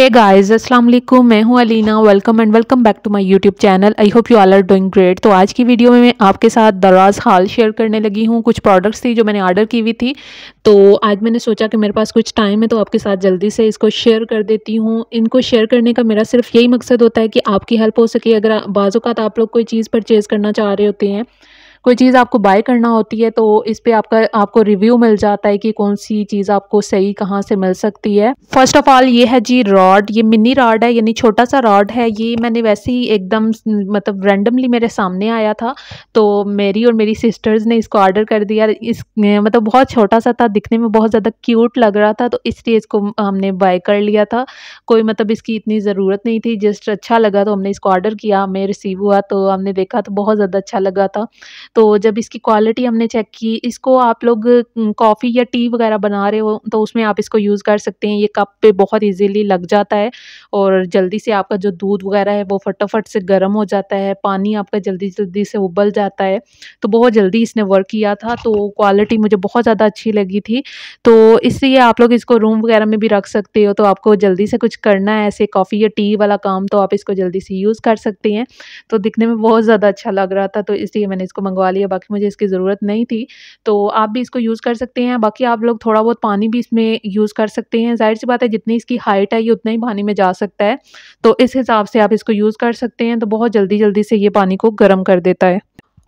hey guys अस्सलाम वालेकुम मैं हूं Alina welcome and welcome back to my YouTube channel I hope you all are doing great तो आज की वीडियो में मैं आपके साथ दराज हाल शेयर करने लगी हूं कुछ प्रोडक्ट्स थी जो मैंने ऑर्डर की हुई थी तो आज मैंने सोचा कि मेरे पास कुछ टाइम है तो आपके साथ जल्दी से इसको शेयर कर देती हूँ इनको शेयर करने का मेरा सिर्फ यही मकसद होता है कि आपकी हेल्प हो सके अगर बाज़ात आप लोग कोई चीज़ परचेज़ करना चाह रहे होते हैं कोई चीज़ आपको बाय करना होती है तो इस पर आपका आपको रिव्यू मिल जाता है कि कौन सी चीज़ आपको सही कहाँ से मिल सकती है फर्स्ट ऑफ ऑल ये है जी रॉड ये मिनी रॉड है यानी छोटा सा रॉड है ये मैंने वैसे ही एकदम मतलब रेंडमली मेरे सामने आया था तो मेरी और मेरी सिस्टर्स ने इसको ऑर्डर कर दिया इस मतलब बहुत छोटा सा था दिखने में बहुत ज़्यादा क्यूट लग रहा था तो इसलिए इसको हमने बाय कर लिया था कोई मतलब इसकी इतनी ज़रूरत नहीं थी जस्ट अच्छा लगा तो हमने इसको ऑर्डर किया हमें रिसीव हुआ तो हमने देखा तो बहुत ज़्यादा अच्छा लगा था तो जब इसकी क्वालिटी हमने चेक की इसको आप लोग कॉफ़ी या टी वगैरह बना रहे हो तो उसमें आप इसको यूज़ कर सकते हैं ये कप पे बहुत इजीली लग जाता है और जल्दी से आपका जो दूध वगैरह है वो फटाफट से गर्म हो जाता है पानी आपका जल्दी जल्दी से उबल जाता है तो बहुत जल्दी इसने वर्क किया था तो क्वालिटी मुझे बहुत ज़्यादा अच्छी लगी थी तो इसलिए आप लोग इसको रूम वगैरह में भी रख सकते हो तो आपको जल्दी से कुछ करना है ऐसे कॉफ़ी या टी वाला काम तो आप इसको जल्दी से यूज़ कर सकते हैं तो दिखने में बहुत ज़्यादा अच्छा लग रहा था तो इसलिए मैंने इसको मंगवा मंगवा लिया बाकी मुझे इसकी ज़रूरत नहीं थी तो आप भी इसको यूज़ कर सकते हैं बाकी आप लोग थोड़ा बहुत पानी भी इसमें यूज़ कर सकते हैं जाहिर सी बात है जितनी इसकी हाइट है ये उतना ही पानी में जा सकता है तो इस हिसाब से आप इसको यूज़ कर सकते हैं तो बहुत जल्दी जल्दी से ये पानी को गर्म कर देता है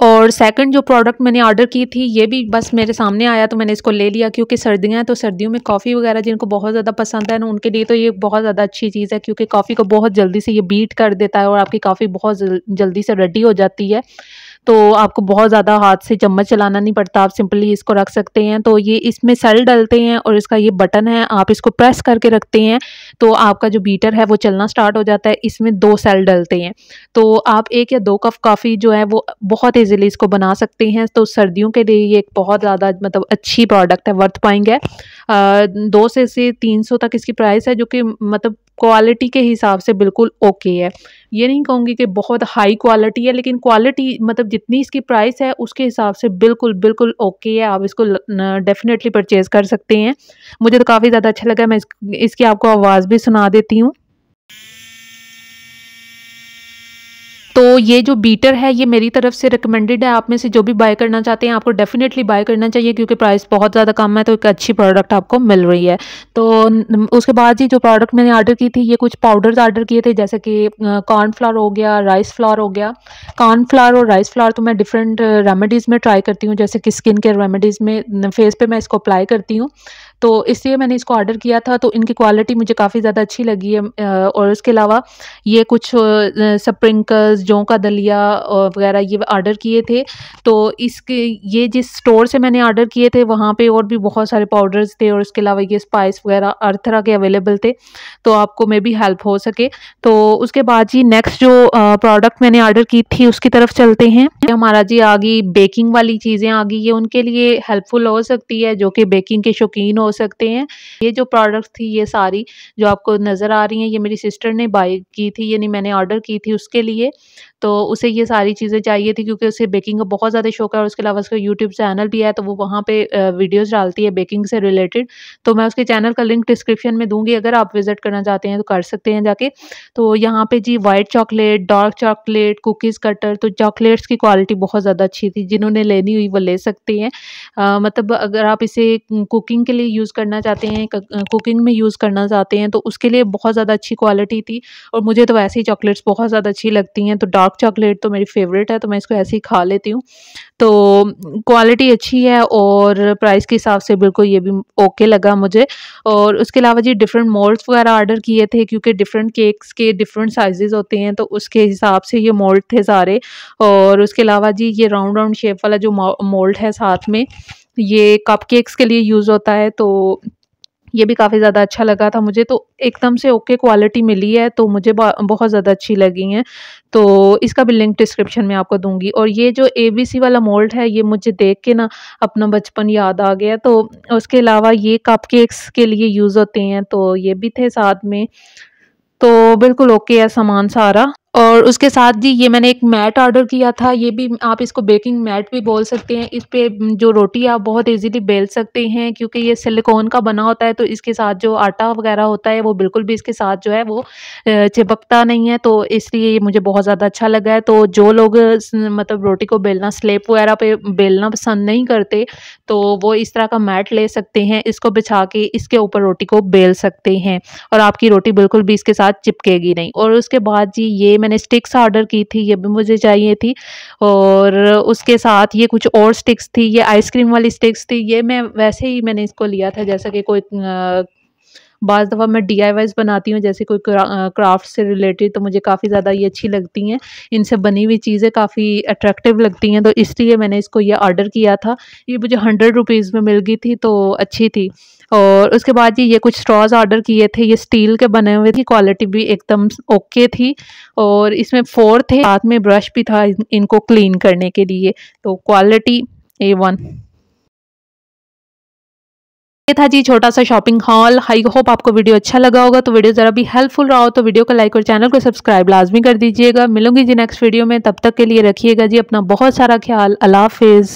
और सेकंड जो प्रोडक्ट मैंने ऑर्डर की थी ये भी बस मेरे सामने आया तो मैंने इसको ले लिया क्योंकि सर्दियां हैं तो सर्दियों में कॉफ़ी वगैरह जिनको बहुत ज़्यादा पसंद है ना उनके लिए तो ये बहुत ज़्यादा अच्छी चीज़ है क्योंकि कॉफ़ी को बहुत जल्दी से ये बीट कर देता है और आपकी कॉफ़ी बहुत जल्दी से रेडी हो जाती है तो आपको बहुत ज़्यादा हाथ से चम्मच चलाना नहीं पड़ता आप सिंपली इसको रख सकते हैं तो ये इसमें सेल डलते हैं और इसका ये बटन है आप इसको प्रेस करके रखते हैं तो आपका जो बीटर है वो चलना स्टार्ट हो जाता है इसमें दो सेल डलते हैं तो आप एक या दो कप काफ़ी जो है वो बहुत ईजिली इसको बना सकते हैं तो सर्दियों के लिए ये एक बहुत ज़्यादा मतलब अच्छी प्रोडक्ट है वर्थ पाइंग है दो से से तीन सौ तक इसकी प्राइस है जो कि मतलब क्वालिटी के हिसाब से बिल्कुल ओके है ये नहीं कहूँगी कि बहुत हाई क्वालिटी है लेकिन क्वालिटी मतलब जितनी इसकी प्राइस है उसके हिसाब से बिल्कुल बिल्कुल ओके है आप इसको डेफिनेटली परचेज़ कर सकते हैं मुझे तो काफ़ी ज़्यादा अच्छा लगा मैं इस, इसकी आपको आवाज़ भी सुना देती हूँ तो ये जो बीटर है ये मेरी तरफ से रिकमेंडेड है आप में से जो भी बाय करना चाहते हैं आपको डेफिनेटली बाय करना चाहिए क्योंकि प्राइस बहुत ज़्यादा कम है तो एक अच्छी प्रोडक्ट आपको मिल रही है तो उसके बाद जी जो प्रोडक्ट मैंने ऑर्डर की थी ये कुछ पाउडर्स ऑर्डर किए थे जैसे कि कॉर्नफ्लावर हो गया राइस फ्लावर हो गया कॉर्नफ्लावर और राइस फ्लावर तो मैं डिफरेंट रेमेडीज़ में ट्राई करती हूँ जैसे कि स्किन केयर रेमेडीज़ में फेस पर मैं इसको अप्लाई करती हूँ तो इसलिए मैंने इसको ऑर्डर किया था तो इनकी क्वालिटी मुझे काफ़ी ज़्यादा अच्छी लगी है और इसके अलावा ये कुछ स्प्रिंकल्स जों का दलिया वगैरह ये ऑर्डर किए थे तो इसके ये जिस स्टोर से मैंने ऑर्डर किए थे वहाँ पे और भी बहुत सारे पाउडर्स थे और इसके अलावा ये स्पाइस वगैरह हर तरह के अवेलेबल थे तो आपको मे भी हेल्प हो सके तो उसके बाद जी नेक्स्ट जो प्रोडक्ट मैंने ऑर्डर की थी उसकी तरफ चलते हैं हमारा जी आ गई बेकिंग वाली चीज़ें आ गई ये उनके लिए हेल्पफुल हो सकती है जो कि बेकिंग के शौकीन हो सकते हैं ये जो प्रोडक्ट थी ये सारी जो आपको नज़र आ रही हैं ये मेरी सिस्टर ने बाई की थी यानी मैंने ऑर्डर की थी उसके लिए तो उसे ये सारी चीज़ें चाहिए थी क्योंकि उसे बेकिंग का बहुत ज़्यादा शौक है और उसके अलावा उसका यूट्यूब चैनल भी है तो वो वहाँ पर वीडियोज डालती है बेकिंग से रिलेटेड तो मैं उसके चैनल का लिंक डिस्क्रिप्शन में दूंगी अगर आप विज़िट करना चाहते हैं तो कर सकते हैं जाके तो यहाँ पर जी white chocolate dark chocolate cookies cutter तो चॉकलेट्स की क्वालिटी बहुत ज़्यादा अच्छी थी जिन्होंने लेनी हुई वो ले सकते हैं मतलब अगर आप इसे कुकिंग के लिए यूज़ करना चाहते हैं कुकिंग में यूज़ करना चाहते हैं तो उसके लिए बहुत ज़्यादा अच्छी क्वालिटी थी और मुझे तो वैसे ही चॉकलेट्स बहुत ज़्यादा अच्छी लगती हैं तो डार्क डार्क चॉकलेट तो मेरी फेवरेट है तो मैं इसको ऐसे ही खा लेती हूँ तो क्वालिटी अच्छी है और प्राइस के हिसाब से बिल्कुल ये भी ओके लगा मुझे और उसके अलावा जी डिफरेंट मोल्ड्स वगैरह ऑर्डर किए थे क्योंकि डिफरेंट केक्स के डिफरेंट साइजेज़ होते हैं तो उसके हिसाब से ये मोल्ड थे सारे और उसके अलावा जी ये राउंड राउंड शेप वाला जो मोल्ड है साथ में ये कपकेक्स के लिए यूज़ होता है तो ये भी काफ़ी ज़्यादा अच्छा लगा था मुझे तो एकदम से ओके क्वालिटी मिली है तो मुझे बहुत ज़्यादा अच्छी लगी हैं तो इसका भी लिंक डिस्क्रिप्शन में आपको दूंगी और ये जो ए वाला मोल्ड है ये मुझे देख के ना अपना बचपन याद आ गया तो उसके अलावा ये कप के लिए यूज़ होते हैं तो ये भी थे साथ में तो बिल्कुल ओके है सामान सारा और उसके साथ जी ये मैंने एक मैट ऑर्डर किया था ये भी आप इसको बेकिंग मैट भी बोल सकते हैं इस पर जो रोटी आप बहुत इजीली बेल सकते हैं क्योंकि ये सिलिकॉन का बना होता है तो इसके साथ जो आटा वगैरह होता है वो बिल्कुल भी इसके साथ जो है वो चिपकता नहीं है तो इसलिए ये मुझे बहुत ज़्यादा अच्छा लगा है तो जो लोग मतलब रोटी को बेलना स्लेप वगैरह पे बेलना पसंद नहीं करते तो वो इस तरह का मैट ले सकते हैं इसको बिछा के इसके ऊपर रोटी को बेल सकते हैं और आपकी रोटी बिल्कुल भी इसके साथ चिपकेगी नहीं और उसके बाद जी ये मैंने स्टिक्स ऑर्डर की थी ये भी मुझे चाहिए थी और उसके साथ ये कुछ और स्टिक्स थी ये आइसक्रीम वाली स्टिक्स थी ये मैं वैसे ही मैंने इसको लिया था जैसा कि कोई बज़ दफ़ा मैं डी बनाती हूँ जैसे कोई क्राफ्ट से रिलेटेड तो मुझे काफ़ी ज़्यादा ये अच्छी लगती हैं इनसे बनी हुई चीज़ें काफ़ी अट्रैक्टिव लगती हैं तो इसलिए मैंने इसको ये ऑर्डर किया था ये मुझे हंड्रेड रुपीज़ में मिल गई थी तो अच्छी थी और उसके बाद जी ये कुछ स्ट्रॉज ऑर्डर किए थे ये स्टील के बने हुए थे क्वालिटी भी एकदम ओके थी और इसमें फोर थे हाथ में ब्रश भी था इनको क्लीन करने के लिए तो क्वालिटी ए वन ये था जी छोटा सा शॉपिंग हॉल आई होप आपको वीडियो अच्छा लगा होगा तो वीडियो ज़रा भी हेल्पफुल रहा हो तो वीडियो को लाइक और चैनल को सब्सक्राइब लाजमी कर दीजिएगा मिलूंगी जी नेक्स्ट वीडियो में तब तक के लिए रखिएगा जी अपना बहुत सारा ख्याल अलाफिज